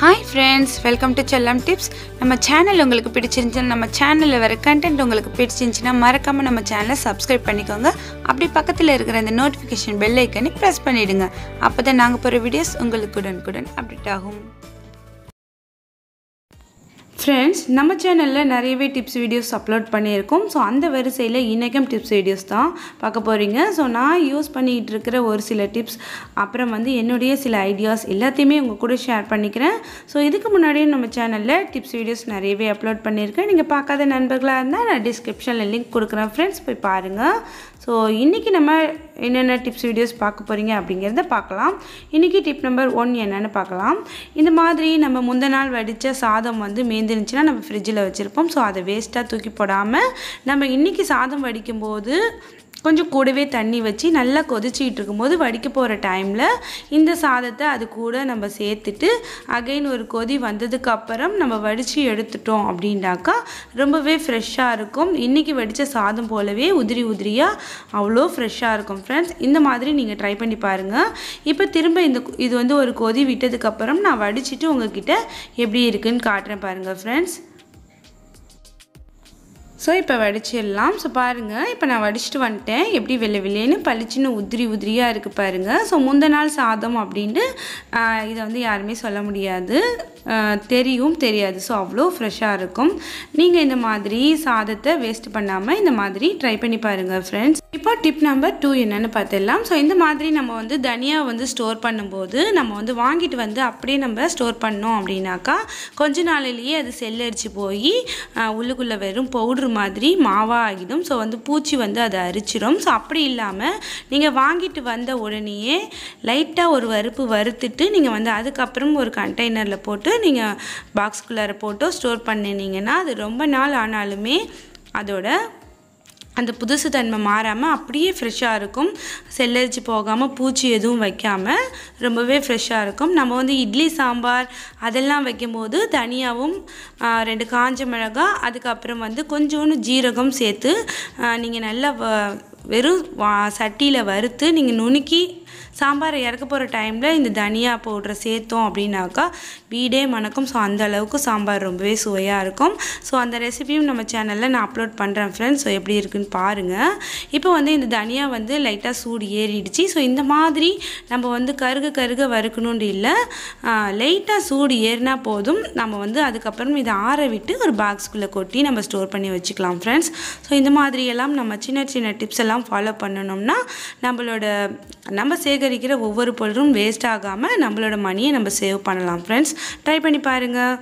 hi friends welcome to Chellam tips நம்ம channel உங்களுக்கு பிடிச்சிருந்துச்சுன்னா நம்ம சேனலில் வர கண்டென்ட் உங்களுக்கு பிடிச்சிருந்துச்சின்னா மறக்காமல் நம்ம சேனலை சப்ஸ்கிரைப் பண்ணிக்கோங்க அப்படி பக்கத்தில் இருக்கிற அந்த நோட்டிஃபிகேஷன் பெல் ஐக்கனை ப்ரெஸ் பண்ணிவிடுங்க அப்போ தான் நாங்கள் போகிற வீடியோஸ் உங்களுக்கு உடனுக்குடன் அப்டேட் ஆகும் ஃப்ரெண்ட்ஸ் நம்ம சேனலில் நிறையவே டிப்ஸ் வீடியோஸ் அப்லோட் பண்ணியிருக்கோம் ஸோ அந்த வரிசையில் இன்றைக்கும் டிப்ஸ் வீடியோஸ் தான் பார்க்க போகிறீங்க ஸோ நான் யூஸ் பண்ணிகிட்டு இருக்கிற ஒரு சில டிப்ஸ் அப்புறம் வந்து என்னுடைய சில ஐடியாஸ் எல்லாத்தையுமே உங்கள் கூட ஷேர் பண்ணிக்கிறேன் ஸோ இதுக்கு முன்னாடியே நம்ம சேனலில் டிப்ஸ் வீடியோஸ் நிறையவே அப்லோட் பண்ணியிருக்கேன் நீங்கள் பார்க்காத நண்பர்களாக இருந்தால் நான் டிஸ்கிரிப்ஷனில் லிங்க் கொடுக்குறேன் ஃப்ரெண்ட்ஸ் போய் பாருங்கள் ஸோ இன்றைக்கி நம்ம என்னென்ன டிப்ஸ் வீடியோஸ் பார்க்க போகிறீங்க அப்படிங்கிறத பார்க்கலாம் இன்றைக்கி டிப் நம்பர் ஒன் என்னென்னு பார்க்கலாம் இந்த மாதிரி நம்ம முந்த நாள் வடித்த சாதம் வந்து மேந்திருந்துச்சுன்னா நம்ம ஃப்ரிட்ஜில் வச்சுருப்போம் ஸோ அதை வேஸ்ட்டாக தூக்கி போடாமல் நம்ம இன்றைக்கி சாதம் வடிக்கும்போது கொஞ்சம் கூடவே தண்ணி வச்சு நல்லா கொதிச்சிக்கிட்டு இருக்கும்போது வடிக்க போகிற டைமில் இந்த சாதத்தை அது கூட நம்ம சேர்த்துட்டு அகைன் ஒரு கொதி வந்ததுக்கப்புறம் நம்ம வடித்து எடுத்துட்டோம் அப்படின்னாக்கா ரொம்பவே ஃப்ரெஷ்ஷாக இருக்கும் இன்றைக்கி வடித்த சாதம் போலவே உதிரி உதிரியாக அவ்வளோ ஃப்ரெஷ்ஷாக இருக்கும் ஃப்ரெண்ட்ஸ் இந்த மாதிரி நீங்கள் ட்ரை பண்ணி பாருங்கள் இப்போ திரும்ப இந்த இது வந்து ஒரு கொதி விட்டதுக்கப்புறம் நான் வடிச்சிட்டு உங்ககிட்ட எப்படி இருக்குன்னு காட்டுறேன் பாருங்கள் ஃப்ரெண்ட்ஸ் ஸோ இப்போ வடிச்சிடலாம் ஸோ பாருங்கள் இப்போ நான் வடிச்சிட்டு வந்துட்டேன் எப்படி வெள்ளை வெளியேன்னு பளிச்சுன்னு உதிரி உதிரியாக இருக்குது பாருங்கள் ஸோ முந்த நாள் சாதம் அப்படின்ட்டு இதை வந்து யாருமே சொல்ல முடியாது தெரியும் தெரியாது ஸோ அவ்வளோ ஃப்ரெஷ்ஷாக இருக்கும் நீங்கள் இந்த மாதிரி சாதத்தை வேஸ்ட் பண்ணாமல் இந்த மாதிரி ட்ரை பண்ணி பாருங்கள் ஃப்ரெண்ட்ஸ் இப்போ டிப் நம்பர் டூ என்னென்னு பார்த்துடலாம் ஸோ இந்த மாதிரி நம்ம வந்து தனியாக வந்து ஸ்டோர் பண்ணும்போது நம்ம வந்து வாங்கிட்டு வந்து அப்படியே நம்ம ஸ்டோர் பண்ணோம் அப்படின்னாக்கா கொஞ்ச நாளிலேயே அது அரிச்சு போய் உள்ளுக்குள்ளே வெறும் பவுட்ரு மாதிரி மாவாக ஆகிடும் ஸோ வந்து பூச்சி வந்து அதை அரிச்சிடும் ஸோ அப்படி இல்லாமல் நீங்கள் வாங்கிட்டு வந்த உடனேயே லைட்டாக ஒரு வறுப்பு வறுத்துட்டு நீங்கள் வந்து அதுக்கப்புறம் ஒரு கண்டெய்னரில் போட்டு நீங்கள் பாக்ஸ்குள்ளார போட்டோ ஸ்டோர் பண்ணினீங்கன்னா அது ரொம்ப நாள் ஆனாலுமே அதோட அந்த புதுசு தன்மை மாறாமல் அப்படியே ஃப்ரெஷ்ஷாக இருக்கும் செல்லரிச்சு போகாமல் பூச்சி எதுவும் வைக்காமல் ரொம்பவே ஃப்ரெஷ்ஷாக இருக்கும் நம்ம வந்து இட்லி சாம்பார் அதெல்லாம் வைக்கும்போது தனியாகவும் ரெண்டு காஞ்ச மிளகா அதுக்கப்புறம் வந்து கொஞ்சோண்டு ஜீரகம் சேர்த்து நீங்கள் நல்லா வெறும் சட்டியில் வறுத்து நீங்கள் நுணுக்கி சாம்பார் இறக்க போகிற டைமில் இந்த தனியா பவுட்ரை சேர்த்தோம் அப்படின்னாக்கா வீடே மணக்கும் ஸோ அந்த அளவுக்கு சாம்பார் ரொம்பவே சுவையாக இருக்கும் ஸோ அந்த ரெசிபியும் நம்ம சேனலில் நான் அப்லோட் பண்ணுறேன் ஃப்ரெண்ட்ஸ் ஸோ எப்படி இருக்குன்னு பாருங்கள் இப்போ வந்து இந்த தனியா வந்து லைட்டாக சூடு ஏறிடுச்சு ஸோ இந்த மாதிரி நம்ம வந்து கருக கருக வறுக்கணும்னு இல்லை லைட்டாக சூடு ஏறினா போதும் நம்ம வந்து அதுக்கப்புறம் இதை ஆற விட்டு ஒரு பாக்ஸ்குள்ளே கொட்டி நம்ம ஸ்டோர் பண்ணி வச்சுக்கலாம் ஃப்ரெண்ட்ஸ் ஸோ இந்த மாதிரியெல்லாம் நம்ம சின்ன சின்ன டிப்ஸ் எல்லாம் ஃபாலோ பண்ணணும்னா நம்மளோட நம்ம சேகரிக்கிற ஒவ்வொரு பொருளும் வேஸ்ட் ஆகாமல் நம்மளோட மணியை நம்ம சேவ் பண்ணலாம் ஃப்ரெண்ட்ஸ் ட்ரை பண்ணி பாருங்கள்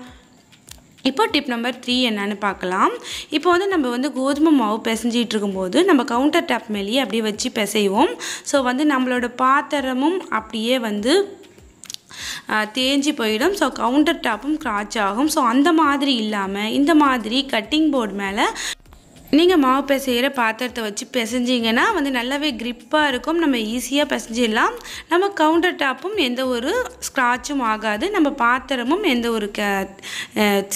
இப்போ டிப் நம்பர் த்ரீ என்னன்னு பார்க்கலாம் இப்போ வந்து நம்ம வந்து கோதுமை மாவு பிசைஞ்சிகிட்டு இருக்கும்போது நம்ம கவுண்டர் டாப் மேலேயே அப்படியே வச்சு பிசைவோம் ஸோ வந்து நம்மளோட பாத்திரமும் அப்படியே வந்து தேஞ்சி போயிடும் ஸோ கவுண்டர் டாப்பும் கிராச் ஆகும் ஸோ அந்த மாதிரி இல்லாமல் இந்த மாதிரி கட்டிங் போர்டு மேலே நீங்கள் மாவு பிசைகிற பாத்திரத்தை வச்சு பிசைஞ்சிங்கன்னா வந்து நல்லாவே க்ரிப்பாக இருக்கும் நம்ம ஈஸியாக பிசைஞ்சிடலாம் நம்ம கவுண்டர் டாப்பும் எந்த ஒரு ஸ்க்ராட்சும் ஆகாது நம்ம பாத்திரமும் எந்த ஒரு க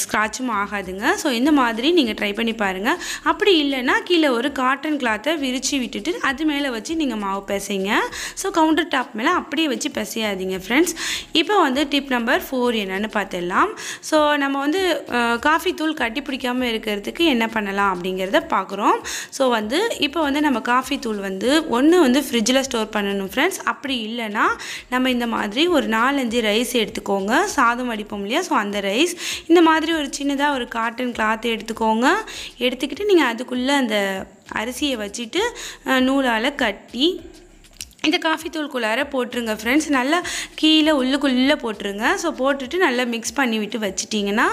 ஸ்க்ராட்சும் ஆகாதுங்க ஸோ இந்த மாதிரி நீங்கள் ட்ரை பண்ணி பாருங்கள் அப்படி இல்லைன்னா கீழே ஒரு காட்டன் கிளாத்தை விரித்து விட்டுட்டு அது மேலே வச்சு நீங்கள் மாவு பிசைங்க ஸோ கவுண்டர் டாப் மேலே அப்படியே வச்சு பிசையாதீங்க ஃப்ரெண்ட்ஸ் இப்போ வந்து டிப் நம்பர் ஃபோர் என்னென்னு பார்த்துடலாம் ஸோ நம்ம வந்து காஃபி தூள் கட்டி பிடிக்காமல் இருக்கிறதுக்கு என்ன பண்ணலாம் அப்படிங்கிறத பார்க்குறோம் ஸோ வந்து இப்போ வந்து நம்ம காஃபி தூள் வந்து ஒன்று வந்து ஃப்ரிட்ஜில் ஸ்டோர் பண்ணணும் ஃப்ரெண்ட்ஸ் அப்படி இல்லைனா நம்ம இந்த மாதிரி ஒரு நாலஞ்சு ரைஸ் எடுத்துக்கோங்க சாதம் அடிப்போம் இல்லையா ஸோ அந்த ரைஸ் இந்த மாதிரி ஒரு சின்னதாக ஒரு காட்டன் கிளாத் எடுத்துக்கோங்க எடுத்துக்கிட்டு நீங்கள் அதுக்குள்ளே அந்த அரிசியை வச்சுட்டு நூலால் கட்டி இந்த காஃபி தூள்குள்ளார போட்டுருங்க ஃப்ரெண்ட்ஸ் நல்லா கீழே உள்ளுக்குள்ளே போட்டுருங்க ஸோ போட்டுட்டு நல்லா மிக்ஸ் பண்ணி விட்டு வச்சிட்டிங்கன்னா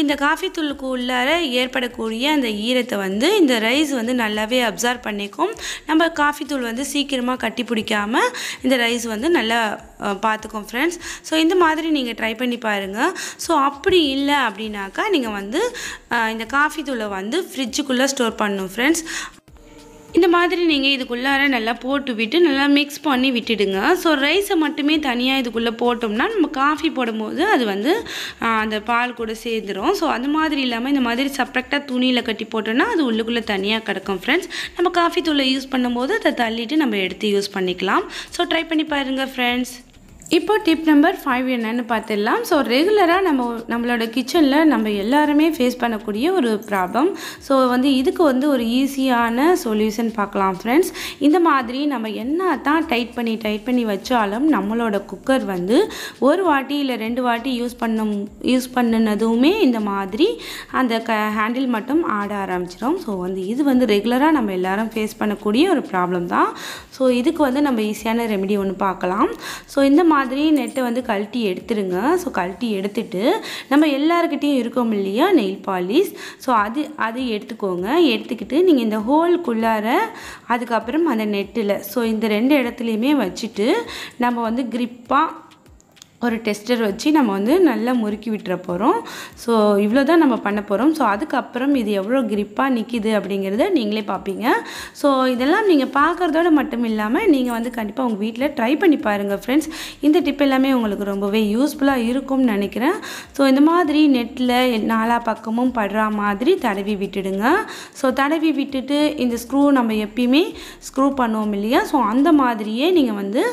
இந்த காஃபி தூளுக்கு உள்ளார ஏற்படக்கூடிய அந்த ஈரத்தை வந்து இந்த ரைஸ் வந்து நல்லாவே அப்சார்வ் பண்ணிக்கும் நம்ம காஃபி தூள் வந்து சீக்கிரமாக கட்டி பிடிக்காமல் இந்த ரைஸ் வந்து நல்லா பார்த்துக்கும் ஃப்ரெண்ட்ஸ் ஸோ இந்த மாதிரி நீங்கள் ட்ரை பண்ணி பாருங்கள் ஸோ அப்படி இல்லை அப்படின்னாக்கா நீங்கள் வந்து இந்த காஃபி தூளை வந்து ஃப்ரிட்ஜுக்குள்ளே ஸ்டோர் பண்ணணும் ஃப்ரெண்ட்ஸ் இந்த மாதிரி நீங்கள் இதுக்குள்ளார நல்லா போட்டு விட்டு நல்லா மிக்ஸ் பண்ணி விட்டுடுங்க ஸோ ரைஸை மட்டுமே தனியாக இதுக்குள்ளே போட்டோம்னா நம்ம காஃபி போடும்போது அது வந்து அந்த பால் கூட சேர்ந்துடும் ஸோ அந்த மாதிரி இல்லாமல் இந்த மாதிரி செப்ரேட்டாக துணியில் கட்டி போட்டோம்னா அது உள்ளுக்குள்ளே தனியாக கிடக்கும் ஃப்ரெண்ட்ஸ் நம்ம காஃபி தூளை யூஸ் பண்ணும்போது அதை தள்ளிட்டு நம்ம எடுத்து யூஸ் பண்ணிக்கலாம் ஸோ ட்ரை பண்ணி பாருங்கள் ஃப்ரெண்ட்ஸ் இப்போ டிப் நம்பர் ஃபைவ் என்னென்னு பார்த்துடலாம் ஸோ ரெகுலராக நம்ம நம்மளோட கிச்சனில் நம்ம எல்லாருமே ஃபேஸ் பண்ணக்கூடிய ஒரு ப்ராப்ளம் ஸோ வந்து இதுக்கு வந்து ஒரு ஈஸியான சொல்யூஷன் பார்க்கலாம் ஃப்ரெண்ட்ஸ் இந்த மாதிரி நம்ம என்ன தான் டைட் பண்ணி டைட் பண்ணி வச்சாலும் நம்மளோட குக்கர் வந்து ஒரு வாட்டி இல்லை ரெண்டு வாட்டி யூஸ் பண்ணும் யூஸ் பண்ணினதுமே இந்த மாதிரி அந்த க ஹேண்டில் மட்டும் ஆட ஆரம்பிச்சிடும் ஸோ வந்து இது வந்து ரெகுலராக நம்ம எல்லாரும் ஃபேஸ் பண்ணக்கூடிய ஒரு ப்ராப்ளம் தான் ஸோ இதுக்கு வந்து நம்ம ஈஸியான ரெமெடி ஒன்று பார்க்கலாம் ஸோ இந்த மாதிரி மாதிரி நெட்டை வந்து கழட்டி எடுத்துருங்க ஸோ கழட்டி எடுத்துட்டு நம்ம எல்லாருக்கிட்டேயும் இருக்கோம் இல்லையா நெயில் பாலிஷ் ஸோ அது அதை எடுத்துக்கோங்க எடுத்துக்கிட்டு நீங்கள் இந்த ஹோல்குள்ளார அதுக்கப்புறம் அந்த நெட்டில் ஸோ இந்த ரெண்டு இடத்துலையுமே வச்சுட்டு நம்ம வந்து கிரிப்பாக ஒரு டெஸ்டர் வச்சு நம்ம வந்து நல்லா முறுக்கி விட்டுற போகிறோம் ஸோ இவ்வளோ தான் நம்ம பண்ண போகிறோம் ஸோ அதுக்கப்புறம் இது எவ்வளோ கிரிப்பாக நிற்கிது அப்படிங்கிறத நீங்களே பார்ப்பீங்க ஸோ இதெல்லாம் நீங்கள் பார்க்குறதோடு மட்டும் இல்லாமல் நீங்கள் வந்து கண்டிப்பாக உங்கள் வீட்டில் ட்ரை பண்ணி பாருங்கள் ஃப்ரெண்ட்ஸ் இந்த டிப் எல்லாமே உங்களுக்கு ரொம்பவே யூஸ்ஃபுல்லாக இருக்கும்னு நினைக்கிறேன் ஸோ இந்த மாதிரி நெட்டில் நாலா பக்கமும் படுற மாதிரி தடவி விட்டுடுங்க ஸோ தடவி விட்டுட்டு இந்த ஸ்க்ரூ நம்ம எப்பயுமே ஸ்க்ரூ பண்ணுவோம் இல்லையா ஸோ அந்த மாதிரியே நீங்கள் வந்து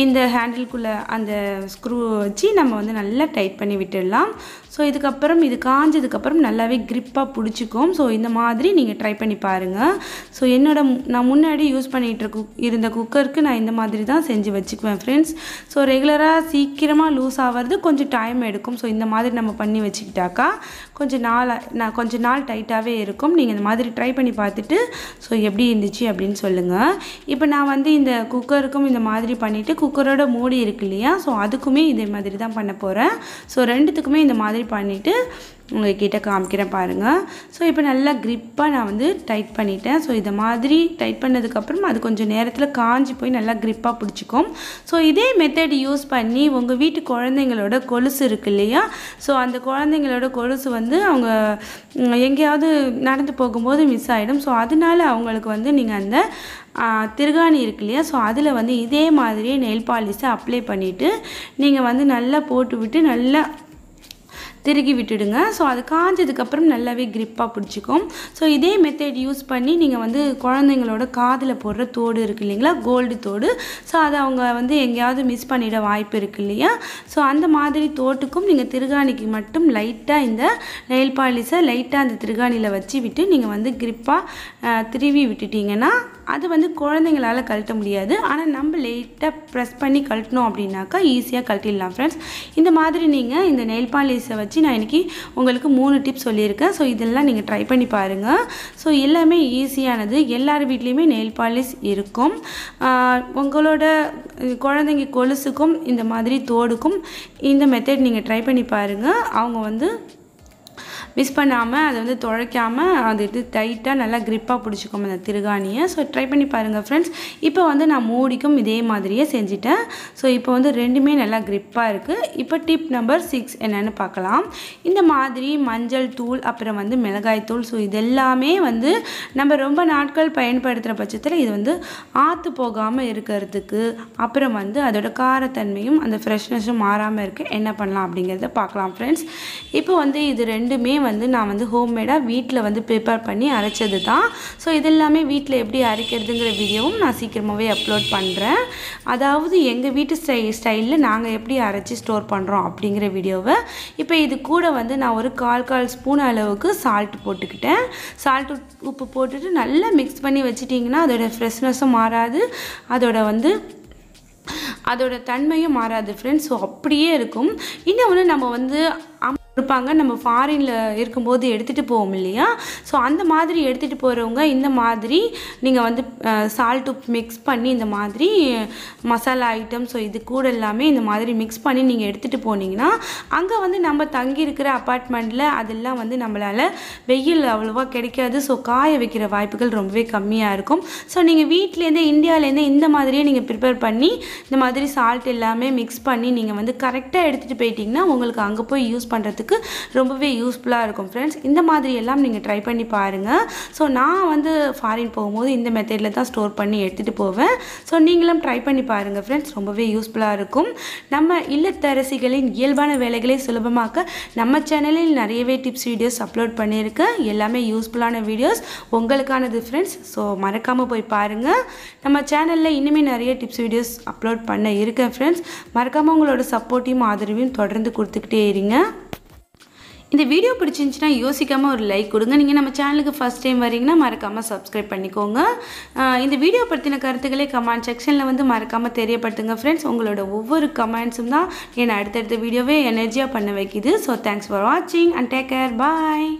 இந்த ஹேண்டில்குள்ளே அந்த ஸ்க்ரூ வச்சு நம்ம வந்து நல்லா டைட் பண்ணி விட்டுடலாம் ஸோ இதுக்கப்புறம் இது காஞ்சதுக்கப்புறம் நல்லாவே க்ரிப்பாக பிடிச்சிக்கும் ஸோ இந்த மாதிரி நீங்கள் ட்ரை பண்ணி பாருங்கள் ஸோ என்னோட நான் முன்னாடி யூஸ் பண்ணிகிட்டு இருக்க இருந்த குக்கருக்கு நான் இந்த மாதிரி தான் செஞ்சு வச்சுக்குவேன் ஃப்ரெண்ட்ஸ் ஸோ ரெகுலராக சீக்கிரமாக லூஸ் ஆகிறது கொஞ்சம் டைம் எடுக்கும் ஸோ இந்த மாதிரி நம்ம பண்ணி வச்சுக்கிட்டாக்கா கொஞ்சம் நாள் நான் கொஞ்சம் நாள் டைட்டாகவே இருக்கும் நீங்கள் இந்த மாதிரி ட்ரை பண்ணி பார்த்துட்டு ஸோ எப்படி இருந்துச்சு அப்படின்னு சொல்லுங்கள் இப்போ நான் வந்து இந்த குக்கருக்கும் இந்த மாதிரி பண்ணிவிட்டு குக்கரோட மூடி இருக்கு இல்லையா ஸோ அதுக்குமே இதே மாதிரி தான் பண்ண போகிறேன் ஸோ ரெண்டுத்துக்குமே இந்த மாதிரி பண்ணிவிட்டு உங்கள்கிட்ட காமிக்கிறேன் பாருங்கள் ஸோ இப்போ நல்லா க்ரிப்பாக நான் வந்து டைட் பண்ணிட்டேன் ஸோ இதை மாதிரி டைட் பண்ணதுக்கப்புறம் அது கொஞ்சம் நேரத்தில் காஞ்சி போய் நல்லா க்ரிப்பாக பிடிச்சிக்கும் ஸோ இதே மெத்தட் யூஸ் பண்ணி உங்கள் வீட்டு குழந்தைங்களோட கொலுசு இருக்கு இல்லையா ஸோ அந்த குழந்தைங்களோட கொலுசு வந்து அவங்க எங்கேயாவது நடந்து போகும்போது மிஸ் ஆகிடும் ஸோ அதனால அவங்களுக்கு வந்து நீங்கள் அந்த திருகாணி இருக்கு இல்லையா ஸோ அதில் வந்து இதே மாதிரியே நெல் பாலிஷை அப்ளை பண்ணிவிட்டு நீங்கள் வந்து நல்லா போட்டு விட்டு நல்லா திருகி விட்டுடுங்க ஸோ அது காஞ்சதுக்கப்புறம் நல்லாவே கிரிப்பாக பிடிச்சிக்கும் ஸோ இதே மெத்தட் யூஸ் பண்ணி நீங்கள் வந்து குழந்தைங்களோட காதில் போடுற தோடு இருக்குது இல்லைங்களா கோல்டு தோடு ஸோ அதை அவங்க வந்து எங்கேயாவது மிஸ் பண்ணிட வாய்ப்பு இருக்கு இல்லையா ஸோ அந்த மாதிரி தோட்டுக்கும் நீங்கள் திருகாணிக்கு மட்டும் லைட்டாக இந்த நெயில் பாலிஷை லைட்டாக அந்த திருகாணியில் வச்சு விட்டு நீங்கள் வந்து கிரிப்பாக திருவி விட்டுட்டிங்கன்னா அது வந்து குழந்தைங்களால் கழட்ட முடியாது ஆனால் நம்ம லேட்டாக ப்ரெஸ் பண்ணி கழட்டினோம் அப்படின்னாக்கா ஈஸியாக கழட்டிடலாம் ஃப்ரெண்ட்ஸ் இந்த மாதிரி நீங்கள் இந்த நெயில் பாலிஸை வச்சு நான் இன்றைக்கி உங்களுக்கு மூணு டிப்ஸ் சொல்லியிருக்கேன் ஸோ இதெல்லாம் நீங்கள் ட்ரை பண்ணி பாருங்கள் ஸோ எல்லாமே ஈஸியானது எல்லார் வீட்லேயுமே நெயில் பாலிஸ் இருக்கும் உங்களோட குழந்தைங்க கொலுசுக்கும் இந்த மாதிரி தோடுக்கும் இந்த மெத்தட் நீங்கள் ட்ரை பண்ணி பாருங்கள் அவங்க வந்து மிஸ் பண்ணாமல் அதை வந்து துழைக்காமல் அது இது டைட்டாக நல்லா க்ரிப்பாக பிடிச்சிக்கோம் அந்த திருகாணியை ஸோ ட்ரை பண்ணி பாருங்கள் ஃப்ரெண்ட்ஸ் இப்போ வந்து நான் மூடிக்கும் இதே மாதிரியே செஞ்சுட்டேன் ஸோ இப்போ வந்து ரெண்டுமே நல்லா க்ரிப்பாக இருக்குது இப்போ டிப் நம்பர் சிக்ஸ் என்னென்னு பார்க்கலாம் இந்த மாதிரி மஞ்சள் தூள் அப்புறம் வந்து மிளகாய் தூள் ஸோ இதெல்லாமே வந்து நம்ம ரொம்ப நாட்கள் பயன்படுத்துகிற பட்சத்தில் இது வந்து ஆற்று போகாமல் இருக்கிறதுக்கு அப்புறம் வந்து அதோட காரத்தன்மையும் அந்த ஃப்ரெஷ்னஸும் மாறாமல் இருக்க என்ன பண்ணலாம் அப்படிங்கிறத பார்க்கலாம் ஃப்ரெண்ட்ஸ் இப்போ வந்து இது ரெண்டுமே வந்து நான் வந்து ஹோம்மேடாக வீட்டில் வந்து ப்ரிப்பேர் பண்ணி அரைச்சது தான் ஸோ இது எல்லாமே வீட்டில் எப்படி அரைக்கிறதுங்கிற வீடியோவும் நான் சீக்கிரமாகவே அப்லோட் பண்ணுறேன் அதாவது எங்கள் வீட்டு ஸ்டை ஸ்டைலில் நாங்கள் எப்படி அரைச்சி ஸ்டோர் பண்ணுறோம் அப்படிங்கிற வீடியோவை இப்போ இது கூட வந்து நான் ஒரு கால் கால் ஸ்பூன் அளவுக்கு சால்ட் போட்டுக்கிட்டேன் சால்ட் உப்பு போட்டுட்டு நல்லா மிக்ஸ் பண்ணி வச்சிட்டிங்கன்னா அதோடய ஃப்ரெஷ்னஸும் மாறாது அதோட வந்து அதோட தன்மையும் மாறாது ஃப்ரெண்ட்ஸ் ஸோ அப்படியே இருக்கும் இன்னும் ஒன்று நம்ம வந்து கொடுப்பாங்க நம்ம ஃபாரினில் இருக்கும்போது எடுத்துகிட்டு போவோம் இல்லையா ஸோ அந்த மாதிரி எடுத்துகிட்டு போகிறவங்க இந்த மாதிரி நீங்கள் வந்து சால்ட் உப்பு மிக்ஸ் பண்ணி இந்த மாதிரி மசாலா ஐட்டம் ஸோ இது கூட எல்லாமே இந்த மாதிரி மிக்ஸ் பண்ணி நீங்கள் எடுத்துகிட்டு போனீங்கன்னா அங்கே வந்து நம்ம தங்கியிருக்கிற அப்பார்ட்மெண்ட்டில் அதெல்லாம் வந்து நம்மளால் வெயில் அவ்வளோவா கிடைக்காது ஸோ காய வைக்கிற வாய்ப்புகள் ரொம்பவே கம்மியாக இருக்கும் ஸோ நீங்கள் வீட்லேருந்து இந்தியாவிலேருந்து இந்த மாதிரியே நீங்கள் ப்ரிப்பேர் பண்ணி இந்த மாதிரி சால்ட் எல்லாமே மிக்ஸ் பண்ணி நீங்கள் வந்து கரெக்டாக எடுத்துகிட்டு போயிட்டிங்கன்னா உங்களுக்கு அங்கே போய் யூஸ் பண்ணுறதுக்கு பண்ணுறதுக்கு ரொம்பவே யூஸ்ஃபுல்லாக இருக்கும் ஃப்ரெண்ட்ஸ் இந்த மாதிரி எல்லாம் நீங்கள் ட்ரை பண்ணி பாருங்கள் ஸோ நான் வந்து ஃபாரின் போகும்போது இந்த மெத்தடில் தான் ஸ்டோர் பண்ணி எடுத்துகிட்டு போவேன் ஸோ நீங்களும் ட்ரை பண்ணி பாருங்கள் ஃப்ரெண்ட்ஸ் ரொம்பவே யூஸ்ஃபுல்லாக இருக்கும் நம்ம இல்லத்தரசிகளின் இயல்பான வேலைகளை சுலபமாக்க நம்ம சேனலில் நிறையவே டிப்ஸ் வீடியோஸ் அப்லோட் பண்ணியிருக்கேன் எல்லாமே யூஸ்ஃபுல்லான வீடியோஸ் உங்களுக்கானது ஃப்ரெண்ட்ஸ் ஸோ மறக்காமல் போய் பாருங்கள் நம்ம சேனலில் இன்னுமே நிறைய டிப்ஸ் வீடியோஸ் அப்லோட் பண்ண இருக்கேன் ஃப்ரெண்ட்ஸ் மறக்காமல் உங்களோட சப்போர்ட்டையும் ஆதரவையும் தொடர்ந்து கொடுத்துக்கிட்டே இருங்க இந்த வீடியோ பிடிச்சிருந்துச்சுன்னா யோசிக்காமல் ஒரு லைக் கொடுங்க நீங்கள் நம்ம சேனலுக்கு ஃபஸ்ட் டைம் வரீங்கன்னா மறக்காமல் சப்ஸ்கிரைப் பண்ணிக்கோங்க இந்த வீடியோ பற்றின கருத்துக்களே கமெண்ட் செக்ஷனில் வந்து மறக்காமல் தெரியப்படுத்துங்க ஃப்ரெண்ட்ஸ் உங்களோட ஒவ்வொரு கமெண்ட்ஸும் தான் என்னை அடுத்தடுத்த வீடியோவே எனர்ஜியாக பண்ண வைக்கிது ஸோ தேங்க்ஸ் ஃபார் வாட்சிங் அண்ட் டேக் கேர் பாய்